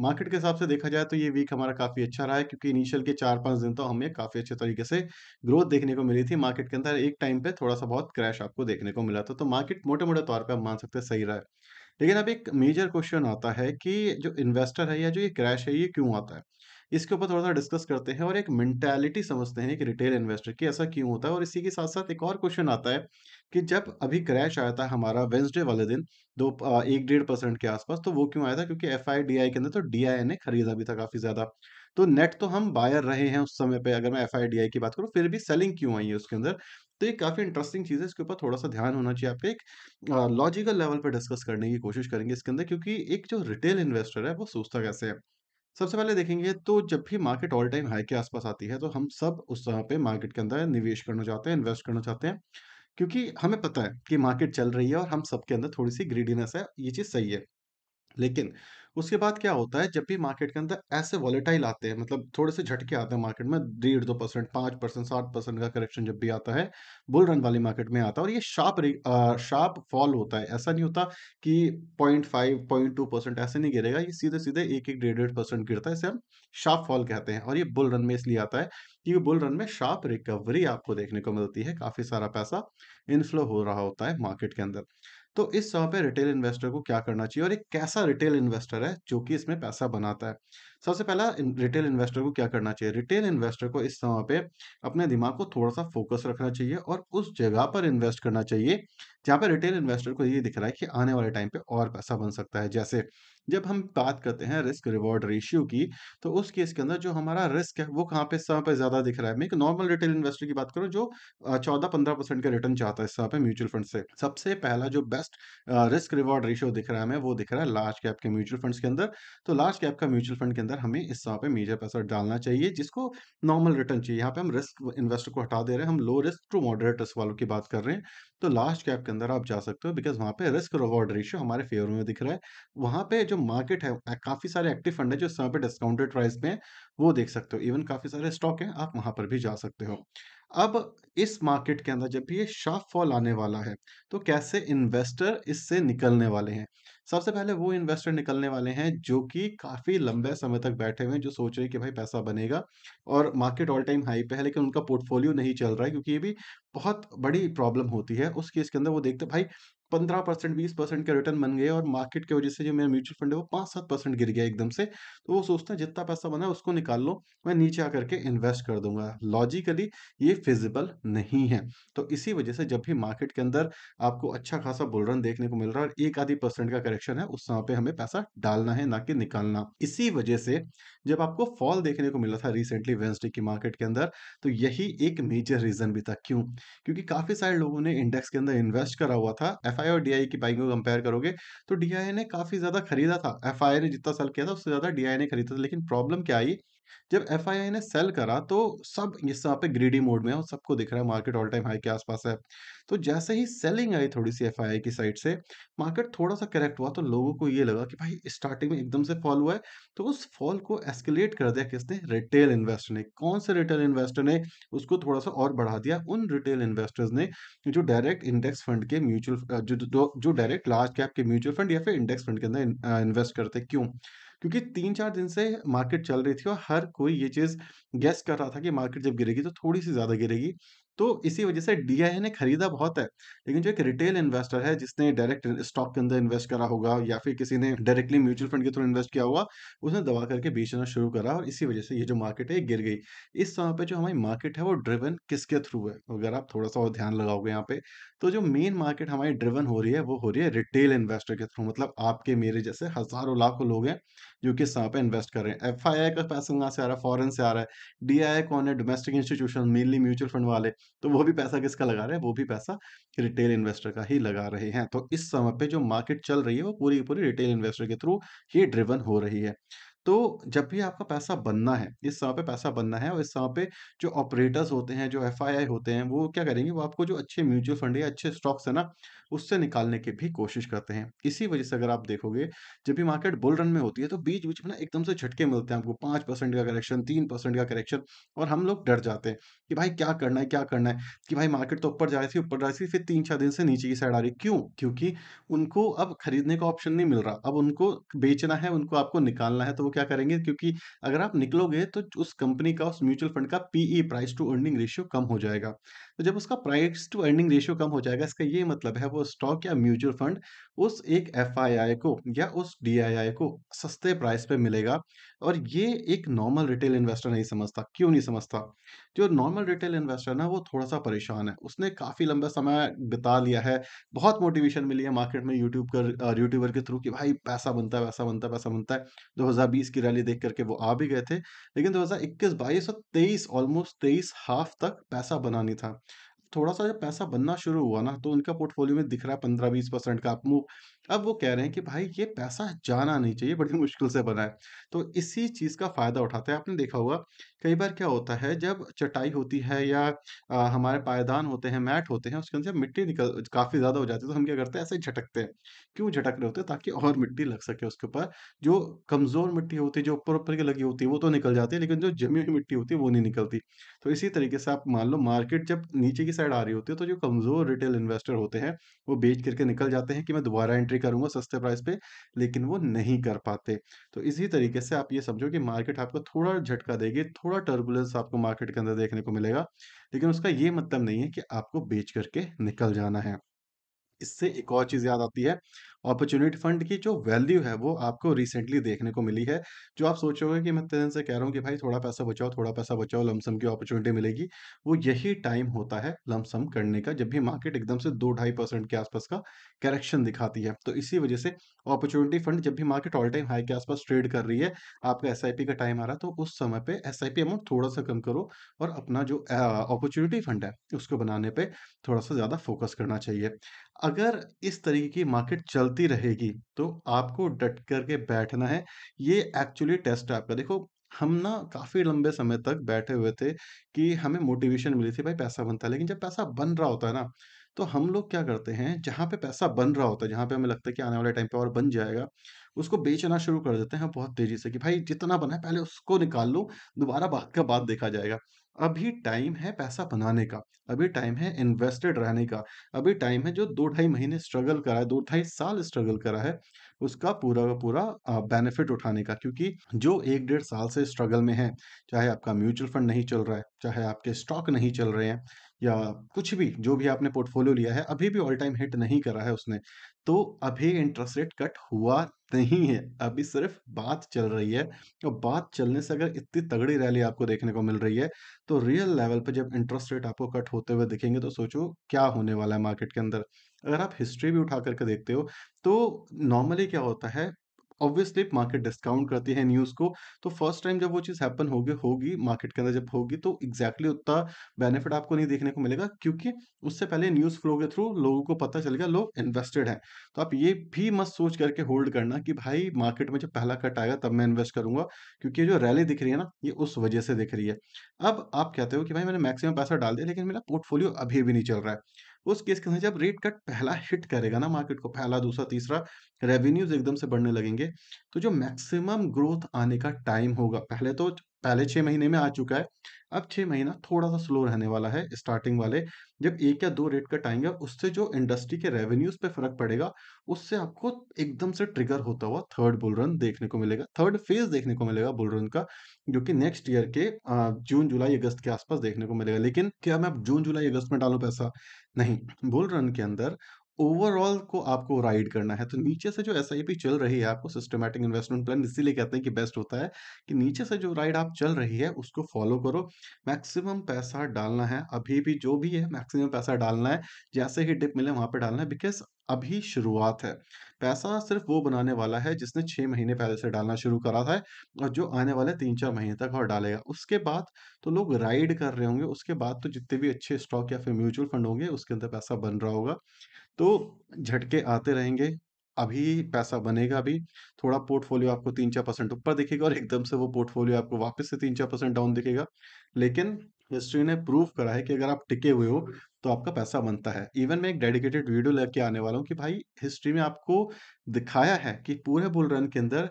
market के हिसाब से देखा जाए तो ये वीक हमारा काफ़ी अच्छा रहा है क्योंकि इनिशियल के चार पांच दिन तो हमें काफ़ी अच्छे तरीके से ग्रोथ देखने को मिली थी मार्केट के अंदर एक टाइम पे थोड़ा सा बहुत क्रैश आपको देखने को मिला था तो मार्केट मोटे मोटे तौर पर मान सकते सही रहा है लेकिन अब एक मेजर क्वेश्चन आता है कि जो इन्वेस्टर है या जो ये क्रैश है ये क्यों आता है इसके ऊपर थोड़ा सा डिस्कस करते हैं और एक मेंटेलिटी समझते हैं कि रिटेल इन्वेस्टर की ऐसा क्यों होता है और इसी के साथ साथ एक और क्वेश्चन आता है कि जब अभी क्रैश आया था हमारा वेंसडे वाले दिन दो एक डेढ़ परसेंट के आसपास तो वो क्यों आया था क्योंकि एफ के अंदर तो डी ने खरीदा भी था काफी ज्यादा तो नेट तो हम बायर रहे हैं उस समय पे अगर मैं एफ की बात करूँ फिर भी सेलिंग क्यों आई है उसके अंदर तो ये काफ़ी इंटरेस्टिंग चीज़ है इसके ऊपर थोड़ा सा ध्यान होना चाहिए आपके एक लॉजिकल लेवल पर डिस्कस करने की कोशिश करेंगे इसके अंदर क्योंकि एक जो रिटेल इन्वेस्टर है वो सोचता कैसे है सबसे पहले देखेंगे तो जब भी मार्केट ऑल टाइम हाई के आसपास आती है तो हम सब उस तरह पे मार्केट के अंदर निवेश करना चाहते हैं इन्वेस्ट करना चाहते हैं क्योंकि हमें पता है कि मार्केट चल रही है और हम सबके अंदर थोड़ी सी ग्रीडीनेस है ये चीज़ सही है लेकिन उसके बाद क्या होता है जब भी मार्केट के अंदर ऐसे वॉलेटाइल आते हैं मतलब थोड़े से झटके आते हैं मार्केट में डेढ़ दो परसेंट पांच परसेंट सात परसेंट का करेक्शन जब भी आता है बुल रन वाली मार्केट में आता है और ये शार्प शार्प फॉल होता है ऐसा नहीं होता कि point five point two percent ऐसे नहीं गिरेगा ये सीधे सीधे एक एक डेढ़ डेढ़ परसेंट गिरता है इसे हम शार्प फॉल कहते हैं और ये बुल रन में इसलिए आता है कि बुल रन में शार्प रिकवरी आपको देखने को मिलती है काफी सारा पैसा इनफ्लो हो रहा होता है मार्केट के अंदर तो इस समय पे रिटेल इन्वेस्टर को क्या करना चाहिए और एक कैसा रिटेल इन्वेस्टर है जो कि इसमें पैसा बनाता है सबसे पहला रिटेल इन्वेस्टर को क्या करना चाहिए रिटेल इन्वेस्टर को इस समय पे अपने दिमाग को थोड़ा सा फोकस रखना चाहिए और उस जगह पर इन्वेस्ट करना चाहिए जहाँ पर रिटेल इन्वेस्टर को ये दिख रहा है कि आने वाले टाइम पे और पैसा बन सकता है जैसे जब हम बात करते हैं रिस्क रिवॉर्ड रेशियो की तो उस केस के अंदर जो हमारा रिस्क है वो कहाँ पे इस समय पर ज्यादा दिख रहा है मैं एक नॉर्मल रिटेल इन्वेस्टर की बात करूँ जो चौदह पंद्रह परसेंट का रिटर्न चाहता है इस समय पर म्यूचुअल फंड से सबसे पहला जो बेस्ट रिस्क रिवॉर्ड रेशियो दिख रहा है हमें वो दिख रहा है लार्ज कैप के म्यूचुअल फंड के अंदर तो लार्ज कैप का म्यूचुअल फंड के अंदर अंदर हमें इस पे मेजर पैसा डालना चाहिए जिसको नॉर्मल रिटर्न चाहिए यहाँ पे हम रिस्क इन्वेस्टर को हटा दे रहे हैं हम low risk to moderate risk वालों की बात कर रहे हैं तो लास्ट कैप के अंदर आप जा सकते हो बिकॉज वहाँ पे रिस्क रिवॉर्ड रेशियो हमारे फेवर में दिख रहा है वहाँ पे जो मार्केट है काफी सारे एक्टिव फंड है जो इस समय पे डिस्काउंटेड प्राइस पे है वो देख सकते हो इवन काफी सारे स्टॉक है आप वहाँ पर भी जा सकते हो अब इस मार्केट के अंदर जब भी ये शार्प फॉल आने वाला है तो कैसे इन्वेस्टर इससे निकलने वाले हैं सबसे पहले वो इन्वेस्टर निकलने वाले हैं जो कि काफ़ी लंबे समय तक बैठे हुए हैं जो सोच रहे हैं कि भाई पैसा बनेगा और मार्केट ऑल टाइम हाई पे है लेकिन उनका पोर्टफोलियो नहीं चल रहा है क्योंकि ये भी बहुत बड़ी प्रॉब्लम होती है उस केस के अंदर वो देखते भाई पंद्रह परसेंट बीस परसेंट के रिटर्न बन गए और मार्केट की वजह से जो मेरा म्यूचुअल फंड है वो पाँच सात परसेंट गिर गया एकदम से तो वो सोचते हैं जितना पैसा बना है उसको निकाल लो मैं नीचे आकर के इन्वेस्ट कर दूंगा लॉजिकली ये फिजिबल नहीं है तो इसी वजह से जब भी मार्केट के अंदर आपको अच्छा खासा बुलरन देखने को मिल रहा है और एक आधी परसेंट का करेक्शन है उस समय पे हमें पैसा डालना है ना कि निकालना इसी वजह से जब आपको फॉल देखने को मिला था रिसेंटली वेंसडे की मार्केट के अंदर तो यही एक मेजर रीजन भी था क्यों क्योंकि काफी सारे लोगों ने इंडेक्स के अंदर इन्वेस्ट करा हुआ था एफ एफआई और डीआई e की बाइंग को कंपेयर करोगे तो डीआई e ने काफ़ी ज़्यादा खरीदा था एफआई ने जितना सेल किया था उससे ज़्यादा डीआई e ने खरीदा था लेकिन प्रॉब्लम क्या आई जब एफ ने सेल करा तो सब इस पे ग्रीडी मोड में है और सबको दिख रहा है मार्केट ऑल टाइम हाई के आसपास है तो जैसे ही सेलिंग आई थोड़ी सी एफ की साइड से मार्केट थोड़ा सा करेक्ट हुआ तो लोगों को ये लगा कि भाई स्टार्टिंग में एकदम से फॉल हुआ है तो उस फॉल को एस्केलेट कर दिया किसने रिटेल इन्वेस्टर ने कौन से रिटेल इन्वेस्टर ने उसको थोड़ा सा और बढ़ा दिया उन रिटेल इन्वेस्टर्स ने जो डायरेक्ट इंडेक्स फंड के म्यूचुअल जो जो डायरेक्ट लार्ज कैप के म्यूचुअल फंड या फिर इंडेक्स फंड के अंदर इन्वेस्ट करते क्यों क्योंकि तीन चार दिन से मार्केट चल रही थी और हर कोई ये चीज़ गैस कर रहा था कि मार्केट जब गिरेगी तो थोड़ी सी ज़्यादा गिरेगी तो इसी वजह से डी ने खरीदा बहुत है लेकिन जो एक रिटेल इन्वेस्टर है जिसने डायरेक्ट स्टॉक के अंदर इन्वेस्ट करा होगा या फिर किसी ने डायरेक्टली म्यूचुअल फंड के थ्रू इन्वेस्ट किया होगा उसने दबा करके बेचना शुरू करा और इसी वजह से ये जो मार्केट है गिर गई इस समय पर जो हमारी मार्केट है वो ड्रिवन किसके थ्रू है अगर आप थोड़ा सा और ध्यान लगाओगे यहाँ पे तो जो मेन मार्केट हमारी ड्रिवन हो रही है वो हो रही है रिटेल इन्वेस्टर के थ्रू मतलब आपके मेरे जैसे हजारों लाखों लोग हैं जो कि यहाँ पे इन्वेस्ट कर रहे हैं एफ का पैसा कहाँ से आ रहा है फॉरन से आ रहा है डी कौन है domestic institution mainly mutual fund वाले तो वो भी पैसा किसका लगा रहे हैं वो भी पैसा रिटेल इन्वेस्टर का ही लगा रहे हैं तो इस समय पर जो मार्केट चल रही है वो पूरी पूरी रिटेल इन्वेस्टर के थ्रू ही ड्रिवन हो रही है तो जब भी आपका पैसा बनना है इस समय पे पैसा बनना है और इस समय पे जो ऑपरेटर्स होते हैं जो एफ होते हैं वो क्या करेंगे वो आपको जो अच्छे म्यूचुअल फंड या अच्छे स्टॉक्स है ना उससे निकालने की भी कोशिश करते हैं इसी वजह से अगर आप देखोगे जब भी मार्केट बुल रन में होती है तो बीच बीच में ना एकदम से झटके मिलते हैं आपको पाँच परसेंट का करेक्शन तीन परसेंट का करेक्शन और हम लोग डर जाते हैं कि भाई क्या करना है क्या करना है कि भाई मार्केट तो ऊपर जा रही थी ऊपर जा रही थी फिर तीन चार दिन से नीचे की साइड आ रही क्यों क्योंकि उनको अब खरीदने का ऑप्शन नहीं मिल रहा अब उनको बेचना है उनको आपको निकालना है तो क्या करेंगे क्योंकि अगर आप निकलोगे तो उस कंपनी का उस म्यूचुअल फंड का PE price to earning ratio कम हो जाएगा तो जब उसका प्राइस टू अर्निंग रेशियो कम हो जाएगा इसका ये मतलब है वो स्टॉक या म्यूचुअल फंड उस एक एफ को या उस डी को सस्ते प्राइस पे मिलेगा और ये एक नॉर्मल रिटेल इन्वेस्टर नहीं समझता क्यों नहीं समझता जो नॉर्मल रिटेल इन्वेस्टर ना वो थोड़ा सा परेशान है उसने काफ़ी लंबा समय बिता लिया है बहुत मोटिवेशन मिली है मार्केट में यूट्यूब कर यूट्यूबर के थ्रू कि भाई पैसा बनता है पैसा बनता है पैसा बनता है दो की रैली देख करके वो आ भी गए थे लेकिन दो हज़ार और तेईस ऑलमोस्ट तेईस हाफ तक पैसा बनानी था थोड़ा सा जब पैसा बनना शुरू हुआ ना तो उनका पोर्टफोलियो में दिख रहा है पंद्रह बीस परसेंट का मूव अब वो कह रहे हैं कि भाई ये पैसा जाना नहीं चाहिए बड़ी मुश्किल से बना है तो इसी चीज़ का फ़ायदा उठाते हैं आपने देखा होगा कई बार क्या होता है जब चटाई होती है या आ, हमारे पायदान होते हैं मैट होते हैं उसके अंदर मिट्टी निकल काफ़ी ज़्यादा हो जाती है तो हम क्या करते हैं ऐसे ही झटकते हैं क्यों झटक रहे होते हैं ताकि और मिट्टी लग सके उसके ऊपर जो कमज़ोर मिट्टी होती है जो ऊपर ऊपर की लगी होती है वो तो निकल जाती है लेकिन जो जमी हुई मिट्टी होती है वो नहीं निकलती तो इसी तरीके से आप मान लो मार्केट जब नीचे की साइड आ रही होती है तो जो कमज़ोर रिटेल इन्वेस्टर होते हैं वो बेच करके निकल जाते हैं कि मैं दोबारा एंट्री करूँगा सस्ते प्राइस पर लेकिन वो नहीं कर पाते तो इसी तरीके से आप ये समझो कि मार्केट आपको थोड़ा झटका देगी थोड़ा थोड़ा टर्बुलेंस आपको मार्केट के अंदर देखने को मिलेगा लेकिन उसका ये मतलब नहीं है कि आपको बेच करके निकल जाना है इससे एक और चीज़ याद आती है अपॉर्चुनिटी फंड की जो वैल्यू है वो आपको रिसेंटली देखने को मिली है जो आप सोचोगे कि मैं तेरे से कह रहा हूँ कि भाई थोड़ा पैसा बचाओ थोड़ा पैसा बचाओ लमसम की अपॉर्चुनिटी मिलेगी वो यही टाइम होता है लमसम करने का जब भी मार्केट एकदम से दो ढाई परसेंट के आसपास का करेक्शन दिखाती है तो इसी वजह से अपॉर्चुनिटी फंड जब भी मार्केट ऑल टाइम हाई के आसपास ट्रेड कर रही है आपका एस का टाइम आ रहा है तो उस समय पर एस अमाउंट थोड़ा सा कम करो और अपना जो अपॉर्चुनिटी फंड है उसको बनाने पर थोड़ा सा ज़्यादा फोकस करना चाहिए अगर इस तरीके की मार्केट चल चलती रहेगी तो आपको डट करके बैठना है ये एक्चुअली टेस्ट है आपका देखो हम ना काफ़ी लंबे समय तक बैठे हुए थे कि हमें मोटिवेशन मिली थी भाई पैसा बनता है लेकिन जब पैसा बन रहा होता है ना तो हम लोग क्या करते हैं जहाँ पे पैसा बन रहा होता है जहाँ पे हमें लगता है कि आने वाले टाइम पे और बन जाएगा उसको बेचना शुरू कर देते हैं बहुत तेजी से कि भाई जितना बना है पहले उसको निकाल लो दोबारा बाद का बाद देखा जाएगा अभी टाइम है पैसा बनाने का अभी टाइम है इन्वेस्टेड रहने का अभी टाइम है जो दो ढाई महीने स्ट्रगल करा है दो ढाई साल स्ट्रगल करा है उसका पूरा का पूरा बेनिफिट उठाने का क्योंकि जो एक डेढ़ साल से स्ट्रगल में है चाहे आपका म्यूचुअल फंड नहीं चल रहा है चाहे आपके स्टॉक नहीं चल रहे हैं या कुछ भी जो भी आपने पोर्टफोलियो लिया है अभी भी ऑल टाइम हिट नहीं करा है उसने तो अभी इंटरेस्ट रेट कट हुआ नहीं है अभी सिर्फ बात चल रही है और बात चलने से अगर इतनी तगड़ी रैली आपको देखने को मिल रही है तो रियल लेवल पर जब इंटरेस्ट रेट आपको कट होते हुए दिखेंगे तो सोचो क्या होने वाला है मार्केट के अंदर अगर आप हिस्ट्री भी उठा करके देखते हो तो नॉर्मली क्या होता है ऑब्वियसली मार्केट डिस्काउंट करती है न्यूज़ को तो फर्स्ट टाइम जब वो चीज़ हैपन होगी होगी मार्केट के अंदर जब होगी तो एग्जैक्टली exactly उतना बेनिफिट आपको नहीं देखने को मिलेगा क्योंकि उससे पहले न्यूज़ फ्लो के थ्रू लोगों को पता चल गया लोग इन्वेस्टेड है तो आप ये भी मत सोच करके होल्ड करना कि भाई मार्केट में जब पहला कट आएगा तब मैं इन्वेस्ट करूंगा क्योंकि जो रैली दिख रही है ना ये उस वजह से दिख रही है अब आप कहते हो कि भाई मैंने मैक्सिमम पैसा डाल दिया लेकिन मेरा पोर्टफोलियो अभी भी नहीं चल रहा है उस केस के अंदर जब रेट कट पहला हिट करेगा ना मार्केट को पहला दूसरा तीसरा रेवेन्यूज एकदम से बढ़ने लगेंगे तो जो मैक्सिमम ग्रोथ आने का टाइम होगा पहले तो पहले छह महीने में आ चुका है अब छह महीना थोड़ा सा स्लो रहने वाला है स्टार्टिंग वाले जब एक या दो रेट कट आएंगे उससे जो इंडस्ट्री के रेवेन्यूज पे फर्क पड़ेगा उससे आपको एकदम से ट्रिगर होता हुआ थर्ड बुल रन देखने को मिलेगा थर्ड फेज देखने को मिलेगा बुल रन का जो कि नेक्स्ट ईयर के जून जुलाई अगस्त के आसपास देखने को मिलेगा लेकिन क्या मैं जून जुलाई अगस्त में डालू पैसा नहीं बुल रन के अंदर ओवरऑल को आपको राइड करना है तो नीचे से जो एस चल रही है आपको सिस्टमैटिक इन्वेस्टमेंट प्लान इसीलिए कहते हैं कि बेस्ट होता है कि नीचे से जो राइड आप चल रही है उसको फॉलो करो मैक्सिमम पैसा डालना है अभी भी जो भी है मैक्सिमम पैसा डालना है जैसे ही डिप मिले वहां पर डालना है बिकॉज अभी शुरुआत है पैसा सिर्फ वो बनाने वाला है जिसने छः महीने पहले से डालना शुरू करा था और जो आने वाले तीन चार महीने तक और डालेगा उसके बाद तो लोग राइड कर रहे होंगे उसके बाद तो जितने भी अच्छे स्टॉक या फिर म्यूचुअल फंड होंगे उसके अंदर पैसा बन रहा होगा तो झटके आते रहेंगे अभी पैसा बनेगा भी थोड़ा पोर्टफोलियो आपको तीन चार परसेंट ऊपर दिखेगा और एकदम से वो पोर्टफोलियो आपको वापस से तीन चार परसेंट डाउन दिखेगा लेकिन हिस्ट्री ने प्रूव करा है कि अगर आप टिके हुए हो तो आपका पैसा बनता है इवन मैं एक डेडिकेटेड वीडियो लेके आने वाला हूँ कि भाई हिस्ट्री में आपको दिखाया है कि पूरे बुल रन के अंदर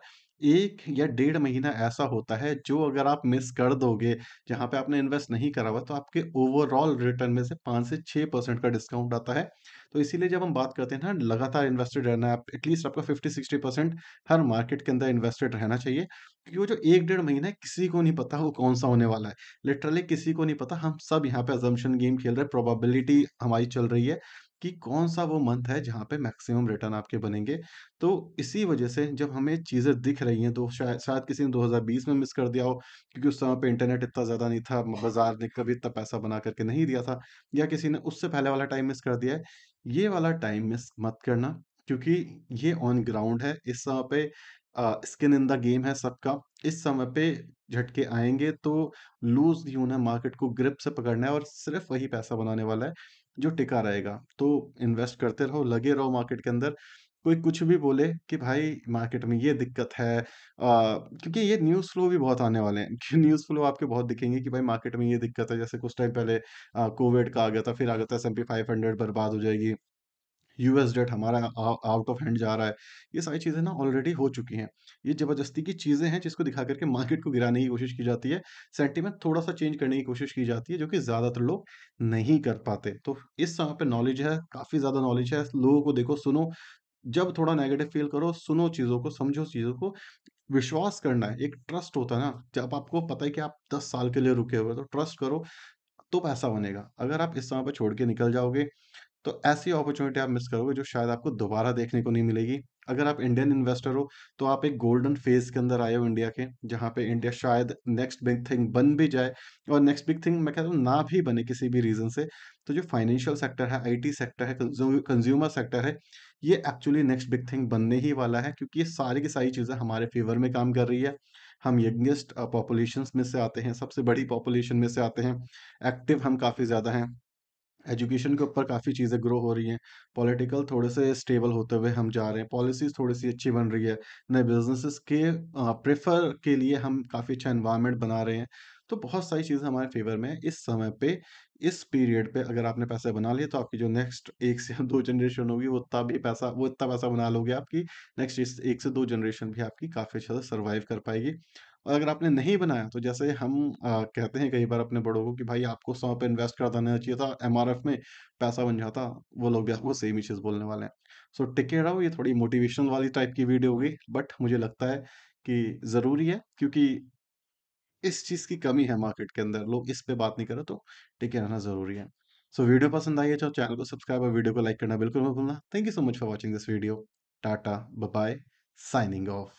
एक या डेढ़ महीना ऐसा होता है जो अगर आप मिस कर दोगे जहाँ पे आपने इन्वेस्ट नहीं करा हुआ तो आपके ओवरऑल रिटर्न में से पाँच से छः परसेंट का डिस्काउंट आता है तो इसीलिए जब हम बात करते हैं ना लगातार इन्वेस्टेड रहना है एटलीस्ट आपका फिफ्टी सिक्सटी परसेंट हर मार्केट के अंदर इन्वेस्टेड रहना चाहिए क्योंकि वो जो एक डेढ़ महीना है किसी को नहीं पता वो कौन सा होने वाला है लिटरली किसी को नहीं पता हम सब यहाँ पे अजम्पन गेम खेल रहे हैं प्रोबेबिलिटी हमारी चल रही है कि कौन सा वो मंथ है जहाँ पे मैक्सिमम रिटर्न आपके बनेंगे तो इसी वजह से जब हमें चीज़ें दिख रही हैं तो शायद शायद किसी ने 2020 में मिस कर दिया हो क्योंकि उस समय पे इंटरनेट इतना ज़्यादा नहीं था बाजार ने कभी इतना पैसा बना करके नहीं दिया था या किसी ने उससे पहले वाला टाइम मिस कर दिया है ये वाला टाइम मिस मत करना क्योंकि ये ऑन ग्राउंड है इस समय पे स्किन इन द गेम है सबका इस समय पे झटके आएंगे तो लूज ही उन्हें मार्केट को ग्रिप से पकड़ना है और सिर्फ वही पैसा बनाने वाला है जो टिका रहेगा तो इन्वेस्ट करते रहो लगे रहो मार्केट के अंदर कोई कुछ भी बोले कि भाई मार्केट में ये दिक्कत है आ, क्योंकि ये न्यूज़ फ्लो भी बहुत आने वाले हैं कि न्यूज़ फ्लो आपके बहुत दिखेंगे कि भाई मार्केट में ये दिक्कत है जैसे कुछ टाइम पहले कोविड का आ गया था फिर आ गया था एस एम बर्बाद हो जाएगी यूएस डेट हमारा आउट ऑफ हैंड जा रहा है ये सारी चीज़ें ना ऑलरेडी हो चुकी हैं ये ज़बरदस्ती की चीज़ें हैं जिसको दिखा करके मार्केट को गिराने की कोशिश की जाती है सेंटिमेंट थोड़ा सा चेंज करने की कोशिश की जाती है जो कि ज़्यादातर लोग नहीं कर पाते तो इस समय पर नॉलेज है काफ़ी ज़्यादा नॉलेज है लोगों को देखो सुनो जब थोड़ा नेगेटिव फील करो सुनो चीज़ों को समझो चीज़ों को विश्वास करना है एक ट्रस्ट होता है ना जब आपको पता है कि आप दस साल के लिए रुके हुए तो ट्रस्ट करो तो पैसा बनेगा अगर आप इस समय पर छोड़ के निकल जाओगे तो ऐसी अपॉर्चुनिटी आप मिस करोगे जो शायद आपको दोबारा देखने को नहीं मिलेगी अगर आप इंडियन इन्वेस्टर हो तो आप एक गोल्डन फेज के अंदर आए हो इंडिया के जहाँ पे इंडिया शायद नेक्स्ट बिग थिंग बन भी जाए और नेक्स्ट बिग थिंग मैं कहता हूँ ना भी बने किसी भी रीज़न से तो जो फाइनेंशियल सेक्टर है आईटी सेक्टर है कंज्यूमर सेक्टर है ये एक्चुअली नेक्स्ट बिग थिंग बनने ही वाला है क्योंकि ये सारी की सारी चीज़ें हमारे फेवर में काम कर रही है हम यंगेस्ट पॉपुलेशन में से आते हैं सबसे बड़ी पॉपुलेशन में से आते हैं एक्टिव हम काफ़ी ज़्यादा हैं एजुकेशन के ऊपर काफ़ी चीज़ें ग्रो हो रही हैं पॉलिटिकल थोड़े से स्टेबल होते हुए हम जा रहे हैं पॉलिसीज़ थोड़ी सी अच्छी बन रही है नए बिजनेसेस के प्रेफर के लिए हम काफ़ी अच्छा इन्वायरमेंट बना रहे हैं तो बहुत सारी चीज़ें हमारे फेवर में इस समय पे इस पीरियड पे अगर आपने पैसे बना लिए तो आपकी जो नेक्स्ट एक से दो जनरेशन होगी वो उतना भी पैसा वो इतना पैसा बना लोगे आपकी नेक्स्ट एक से दो जनरेशन भी आपकी काफ़ी अच्छा सर्वाइव कर पाएगी और अगर आपने नहीं बनाया तो जैसे हम आ, कहते हैं कई बार अपने बड़ों को कि भाई आपको सौ पे इन्वेस्ट कर देना चाहिए था एम में पैसा बन जाता वो लोग भी आपको सेम ही चीज़ बोलने वाले हैं सो टिके रहो ये थोड़ी मोटिवेशन वाली टाइप की वीडियो होगी बट मुझे लगता है कि ज़रूरी है क्योंकि इस चीज़ की कमी है मार्केट के अंदर लोग इस पर बात नहीं करें तो टिके रहना ज़रूरी है सो so, वीडियो पसंद आई है तो चैनल को सब्सक्राइब और वीडियो को लाइक करना बिल्कुल मत भूलना thank you so much for watching this video tata bye signing of